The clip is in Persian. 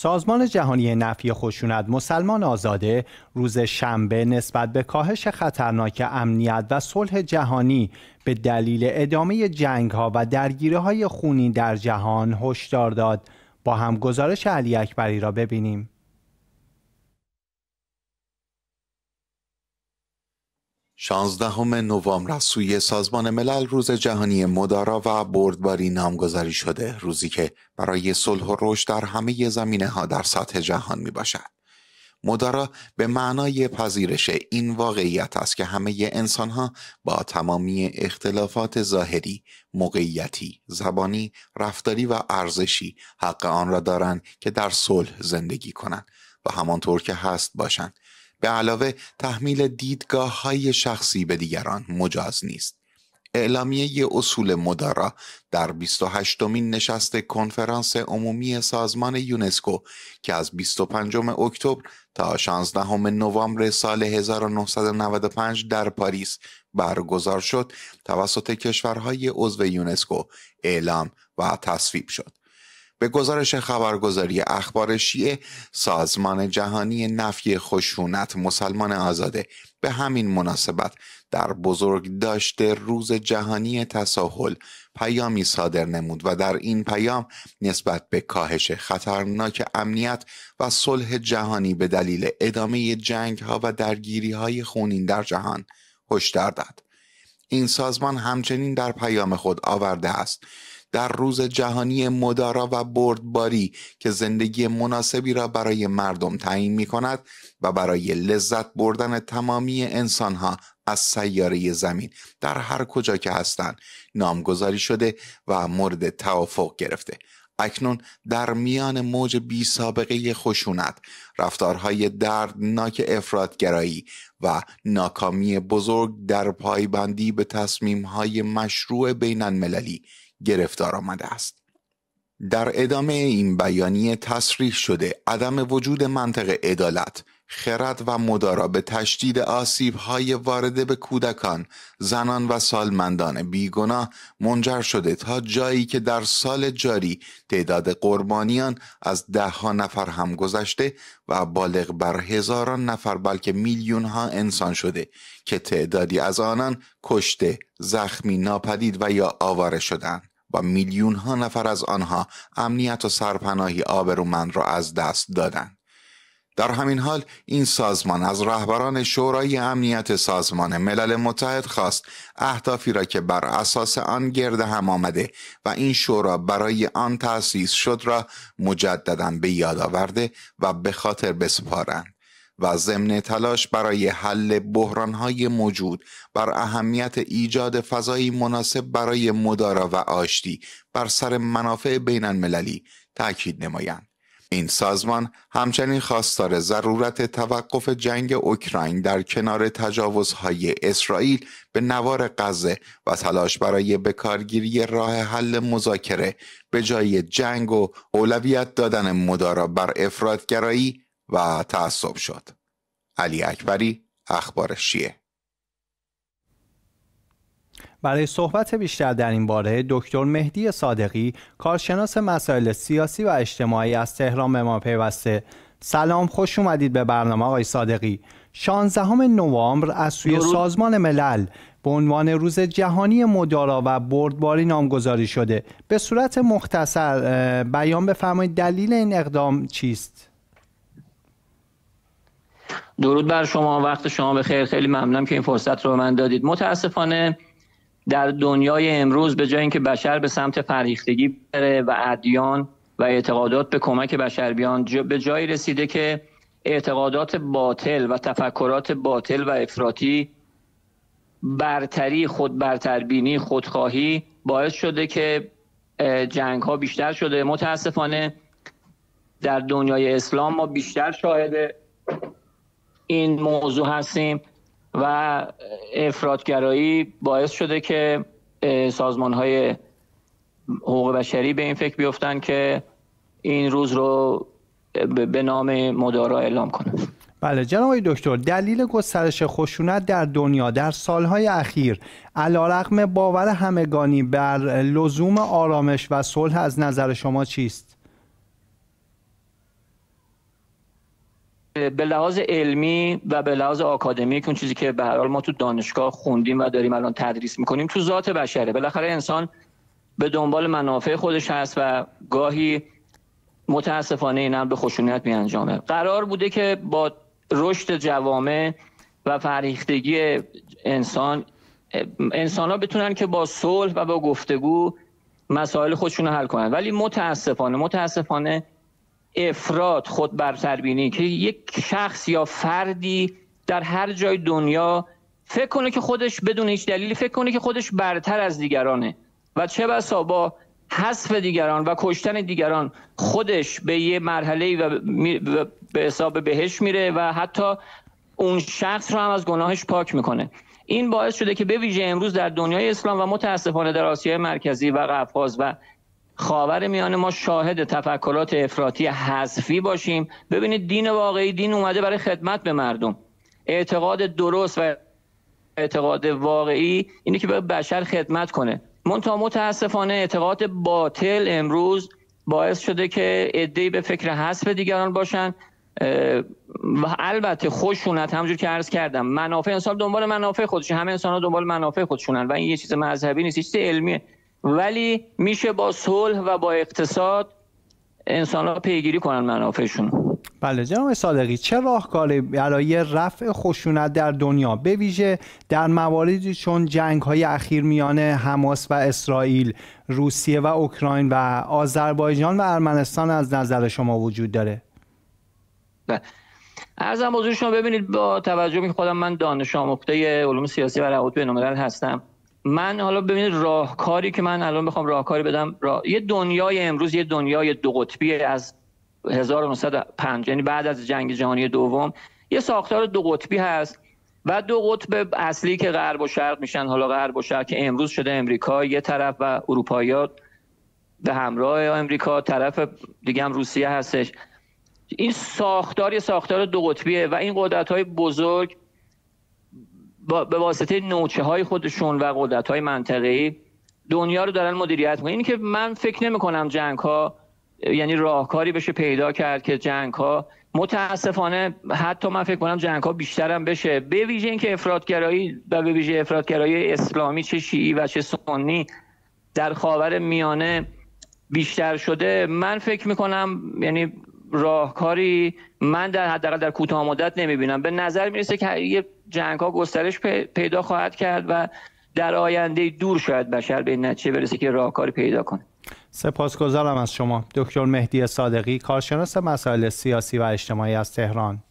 سازمان جهانی نفی خشونت مسلمان آزاده روز شنبه نسبت به کاهش خطرناک امنیت و صلح جهانی به دلیل ادامه جنگ ها و درگیره های خونی در جهان هشدار داد با هم گزارش علی اکبری را ببینیم شانزدهم نوامبر از سوی سازمان ملل روز جهانی مدارا و بردباری نامگذاری شده روزی که برای صلح و رشد در همه زمینه ها در سطح جهان می باشد. مدارا به معنای پذیرش این واقعیت است که همه انسان ها با تمامی اختلافات ظاهری، موقعیتی، زبانی، رفتاری و ارزشی حق آن را دارند که در صلح زندگی کنند و همانطور که هست باشند به علاوه تحمیل دیدگاه های شخصی به دیگران مجاز نیست. اعلامیه اصول مدارا در 28 مین نشست کنفرانس عمومی سازمان یونسکو که از 25 اکتبر تا 16 نوامبر سال 1995 در پاریس برگزار شد توسط کشورهای عضو یونسکو اعلام و تصویب شد. به گزارش خبرگزاری اخبار شیعه سازمان جهانی نفی خشونت مسلمان آزاده به همین مناسبت در بزرگ داشته روز جهانی تساهل پیامی صادر نمود و در این پیام نسبت به کاهش خطرناک امنیت و صلح جهانی به دلیل ادامه جنگ ها و درگیری های خونین در جهان هشدار داد. این سازمان همچنین در پیام خود آورده است در روز جهانی مدارا و بردباری که زندگی مناسبی را برای مردم تعیین می کند و برای لذت بردن تمامی انسانها از سیاره زمین در هر کجا که هستند نامگذاری شده و مورد توافق گرفته اکنون در میان موج بی سابقه خشونت رفتارهای دردناک افرادگرایی و ناکامی بزرگ در پایبندی به تصمیمهای مشروع بین المللی گرفتار آمده است در ادامه این بیانیه تصریح شده عدم وجود منطق عدالت خرد و مدارا به تشدید آسیب های وارده به کودکان، زنان و سالمندان بیگناه منجر شده تا جایی که در سال جاری تعداد قربانیان از ده ها نفر هم گذشته و بالغ بر هزاران نفر بلکه میلیون ها انسان شده که تعدادی از آنان کشته، زخمی، ناپدید و یا آواره شدند. و میلیون ها نفر از آنها امنیت و سرپناهی آبرومند را از دست دادند. در همین حال این سازمان از رهبران شورای امنیت سازمان ملل متحد خواست اهدافی را که بر اساس آن گرد هم آمده و این شورا برای آن تأسیس شد را مجددا به یاد آورده و به خاطر بسپارند و ضمن تلاش برای حل بحرانهای موجود بر اهمیت ایجاد فضایی مناسب برای مدارا و آشتی بر سر منافع بین المللی تأکید نمایند. این سازمان همچنین خواستار ضرورت توقف جنگ اوکراین در کنار تجاوزهای اسرائیل به نوار غزه و تلاش برای بکارگیری راه حل مذاکره به جای جنگ و اولویت دادن مدارا بر افرادگرایی و تعصب شد علی اکبری اخبار برای صحبت بیشتر در این باره دکتر مهدی صادقی کارشناس مسائل سیاسی و اجتماعی از تهران به ما پیوسته سلام خوش اومدید به برنامه آقای صادقی 16 نوامبر از سوی سازمان ملل به عنوان روز جهانی مدارا و بردباری نامگذاری شده به صورت مختصر بیان بفرمایید دلیل این اقدام چیست؟ درود بر شما وقت شما به خیر خیلی ممنونم که این فرصت رو من دادید متاسفانه در دنیای امروز به جای اینکه بشر به سمت فریختگی بره و ادیان و اعتقادات به کمک بشر بیان به جایی رسیده که اعتقادات باطل و تفکرات باطل و افراطی برتری خود برتربینی خودخواهی باعث شده که جنگ ها بیشتر شده متاسفانه در دنیای اسلام ما بیشتر شاهد این موضوع هستیم و افرادگرایی باعث شده که سازمان های حقوق بشری به این فکر بیفتن که این روز رو به نام مدارا اعلام کنند بله جناب دکتر دلیل گسترش خشونت در دنیا در سالهای اخیر علیرغم باور همگانی بر لزوم آرامش و صلح از نظر شما چیست به لحاظ علمی و به لحاظ آکادمیک اون چیزی که به حال ما تو دانشگاه خوندیم و داریم الان تدریس میکنیم تو ذات بشره بالاخره انسان به دنبال منافع خودش هست و گاهی متاسفانه اینم به خشونت می قرار بوده که با رشد جوامع و فریختگی انسان انسان ها بتونن که با صلح و با گفتگو مسائل خودشون رو حل کنن ولی متاسفانه متاسفانه افراد خود برتربینی که یک شخص یا فردی در هر جای دنیا فکر کنه که خودش بدون هیچ دلیلی فکر کنه که خودش برتر از دیگرانه و چه بسا با حذف دیگران و کشتن دیگران خودش به یه مرحله و به حساب بهش میره و حتی اون شخص رو هم از گناهش پاک میکنه این باعث شده که به ویژه امروز در دنیای اسلام و متاسفانه در آسیای مرکزی و قفقاز و خاور میان ما شاهد تفکرات افراطی حذفی باشیم ببینید دین واقعی دین اومده برای خدمت به مردم اعتقاد درست و اعتقاد واقعی اینه که به بشر خدمت کنه تا متاسفانه اعتقاد باطل امروز باعث شده که ادهی به فکر حذف دیگران باشن و البته خوشونت همجور که عرض کردم منافع انسان دنبال منافع خودشون همه انسان دنبال منافع خودشونن و این یه چیز مذهبی نیست یه چیز علمیه ولی میشه با صلح و با اقتصاد انسان ها پیگیری کنن منافعشون بله جناب صادقی چه راهکاری برای رفع خشونت در دنیا به ویژه در مواردی چون جنگ های اخیر میان حماس و اسرائیل روسیه و اوکراین و آذربایجان و ارمنستان از نظر شما وجود داره بله ارزم شما ببینید با توجه که خودم من دانش آموخته علوم سیاسی و روابط بین‌الملل هستم من حالا ببینید راهکاری که من الان بخوام راهکاری بدم یه دنیای امروز یه دنیای دو قطبی از 1905 یعنی بعد از جنگ جهانی دوم یه ساختار دو قطبی هست و دو قطب اصلی که غرب و شرق میشن حالا غرب و شرق که امروز شده امریکا یه طرف و اروپایی‌ها به همراه امریکا طرف دیگه هم روسیه هستش این ساختار یه ساختار دو قطبیه و این قدرت های بزرگ به واسطه نوچه های خودشون و قدرت های منطقه‌ای دنیا رو دارن مدیریت میکنن اینکه من فکر نمی کنم جنگ ها یعنی راهکاری بشه پیدا کرد که جنگ ها متاسفانه حتی من فکر کنم جنگ ها هم بشه به ویژه اینکه افرادگرایی و به ویژه افرادگرایی اسلامی چه شیعی و چه سنی در خاور میانه بیشتر شده من فکر میکنم یعنی راهکاری من در حداقل در کوتاه مدت نمیبینم به نظر میرسه که یه جنگ ها گسترش پیدا خواهد کرد و در آینده دور شاید بشر به این نتیجه برسه که راهکاری پیدا کنه سپاسگزارم از شما دکتر مهدی صادقی کارشناس مسائل سیاسی و اجتماعی از تهران